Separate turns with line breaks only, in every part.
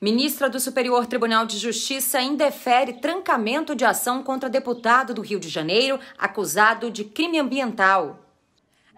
Ministra do Superior Tribunal de Justiça indefere trancamento de ação contra deputado do Rio de Janeiro acusado de crime ambiental.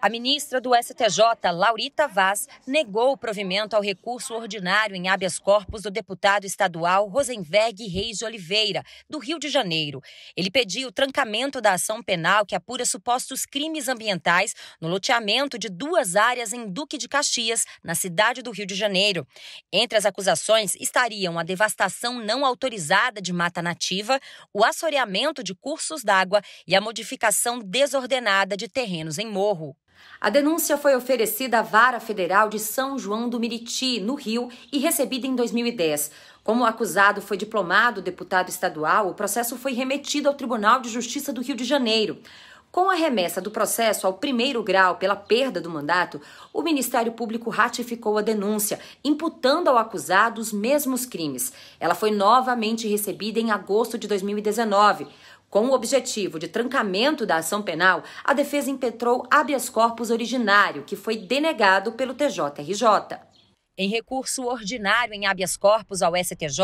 A ministra do STJ, Laurita Vaz, negou o provimento ao recurso ordinário em habeas corpus do deputado estadual Rosenberg Reis de Oliveira, do Rio de Janeiro. Ele pediu o trancamento da ação penal que apura supostos crimes ambientais no loteamento de duas áreas em Duque de Caxias, na cidade do Rio de Janeiro. Entre as acusações estariam a devastação não autorizada de mata nativa, o assoreamento de cursos d'água e a modificação desordenada de terrenos em morro. A denúncia foi oferecida à Vara Federal de São João do Meriti, no Rio, e recebida em 2010. Como o acusado foi diplomado deputado estadual, o processo foi remetido ao Tribunal de Justiça do Rio de Janeiro. Com a remessa do processo ao primeiro grau pela perda do mandato, o Ministério Público ratificou a denúncia, imputando ao acusado os mesmos crimes. Ela foi novamente recebida em agosto de 2019. Com o objetivo de trancamento da ação penal, a defesa impetrou habeas corpus originário, que foi denegado pelo TJRJ. Em recurso ordinário em habeas corpus ao STJ,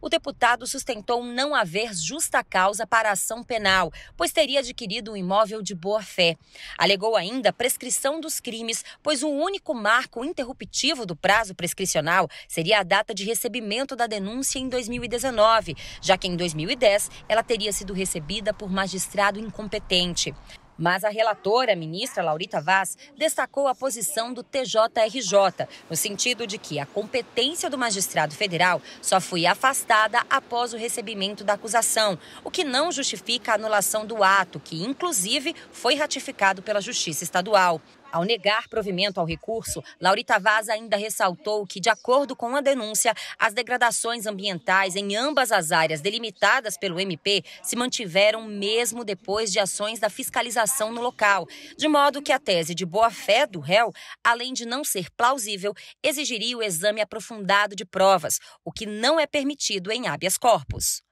o deputado sustentou não haver justa causa para ação penal, pois teria adquirido o um imóvel de boa-fé. Alegou ainda prescrição dos crimes, pois o único marco interruptivo do prazo prescricional seria a data de recebimento da denúncia em 2019, já que em 2010 ela teria sido recebida por magistrado incompetente. Mas a relatora, a ministra Laurita Vaz, destacou a posição do TJRJ, no sentido de que a competência do magistrado federal só foi afastada após o recebimento da acusação, o que não justifica a anulação do ato, que inclusive foi ratificado pela Justiça Estadual. Ao negar provimento ao recurso, Laurita Vaz ainda ressaltou que, de acordo com a denúncia, as degradações ambientais em ambas as áreas delimitadas pelo MP se mantiveram mesmo depois de ações da fiscalização no local, de modo que a tese de boa-fé do réu, além de não ser plausível, exigiria o exame aprofundado de provas, o que não é permitido em habeas corpus.